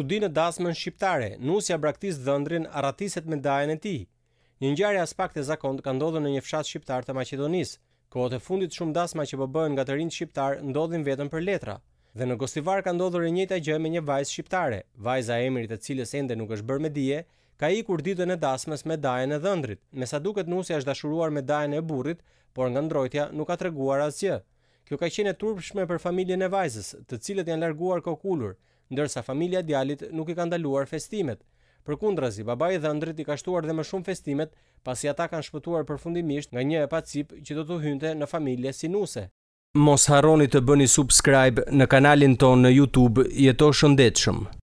në dasmën shqiptare, nusja braktis dhëndrin arratiset me dajen e ti. Një aspekt e zakon të ka ndodhur në një fshat shqiptar të Maqedonisë. Kohët e fundit shumë dasma që po bëhen nga të rinjë shqiptar ndodhin vetëm për letra. Dhe në Gostivar ka ndodhur e njëjta gjë me një vajzë shqiptare. Vajza emrit të cilës ende nuk është bërë me die, ka ikur ditën e dasmës me dajen e dhëndrit. Me sa duket nusja është dashuruar me dajen e burrit, por nga ndrojtja nuk ka treguar asgjë. Kjo ka qenë turpshme për familjen e vajzës, të cilët janë larguar kokulur, ndërsa familja djalit nuk i ka ndaluar festimet. Për babai babaj dhe ndrit i ka shtuar dhe më shumë festimet, pasi ata kanë shpëtuar përfundimisht nga një e pacip që do të hynte në familje sinuse. Mos harroni të bëni subscribe në kanalin tonë në Youtube, jeto shëndetshëm.